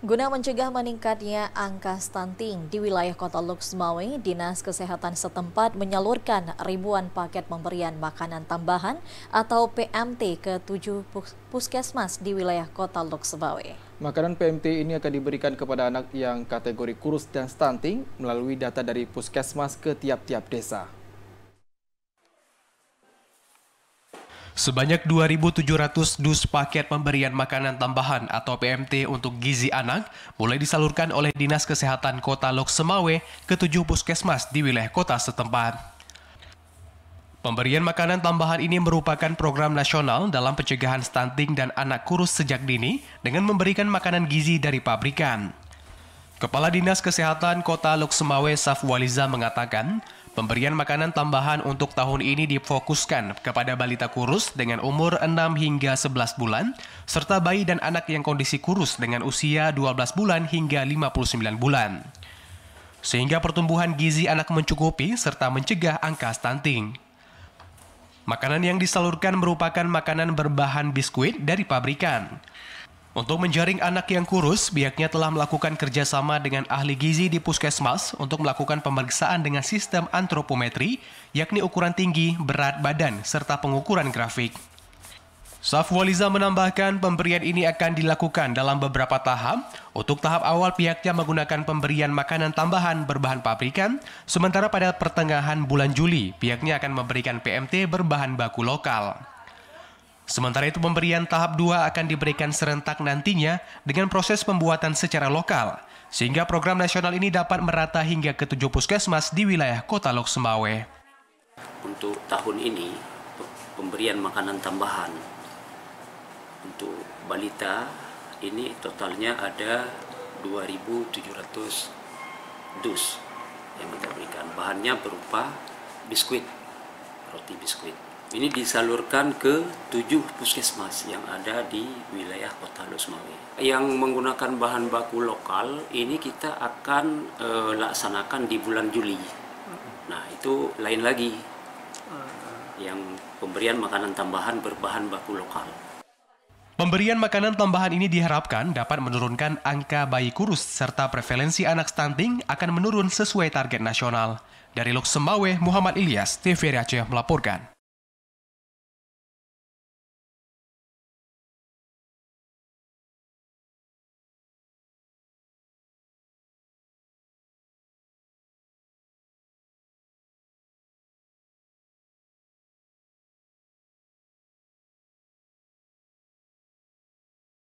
Guna mencegah meningkatnya angka stunting di wilayah kota Luxmawi, Dinas Kesehatan setempat menyalurkan ribuan paket pemberian makanan tambahan atau PMT ke tujuh puskesmas di wilayah kota Luxmawi. Makanan PMT ini akan diberikan kepada anak yang kategori kurus dan stunting melalui data dari puskesmas ke tiap-tiap desa. Sebanyak 2.700 dus paket pemberian makanan tambahan atau PMT untuk gizi anak mulai disalurkan oleh Dinas Kesehatan Kota Loksemawe ke tujuh puskesmas di wilayah kota setempat. Pemberian makanan tambahan ini merupakan program nasional dalam pencegahan stunting dan anak kurus sejak dini dengan memberikan makanan gizi dari pabrikan. Kepala Dinas Kesehatan Kota Loksemawe Safwaliza mengatakan, Pemberian makanan tambahan untuk tahun ini difokuskan kepada balita kurus dengan umur 6 hingga 11 bulan, serta bayi dan anak yang kondisi kurus dengan usia 12 bulan hingga 59 bulan. Sehingga pertumbuhan gizi anak mencukupi serta mencegah angka stunting. Makanan yang disalurkan merupakan makanan berbahan biskuit dari pabrikan. Untuk menjaring anak yang kurus, pihaknya telah melakukan kerjasama dengan ahli gizi di puskesmas untuk melakukan pemeriksaan dengan sistem antropometri, yakni ukuran tinggi, berat badan, serta pengukuran grafik. Safwaliza menambahkan pemberian ini akan dilakukan dalam beberapa tahap. Untuk tahap awal pihaknya menggunakan pemberian makanan tambahan berbahan pabrikan, sementara pada pertengahan bulan Juli pihaknya akan memberikan PMT berbahan baku lokal. Sementara itu pemberian tahap 2 akan diberikan serentak nantinya dengan proses pembuatan secara lokal, sehingga program nasional ini dapat merata hingga ke tujuh puskesmas di wilayah kota Lok Sembawe. Untuk tahun ini, pemberian makanan tambahan untuk balita ini totalnya ada 2.700 dus yang kita berikan. Bahannya berupa biskuit, roti biskuit ini disalurkan ke tujuh puskesmas yang ada di wilayah kota Lusmawi. Yang menggunakan bahan baku lokal ini kita akan e, laksanakan di bulan Juli. Nah itu lain lagi yang pemberian makanan tambahan berbahan baku lokal. Pemberian makanan tambahan ini diharapkan dapat menurunkan angka bayi kurus serta prevalensi anak stunting akan menurun sesuai target nasional. Dari Luxembawe, Muhammad Ilyas, TVRI Aceh melaporkan.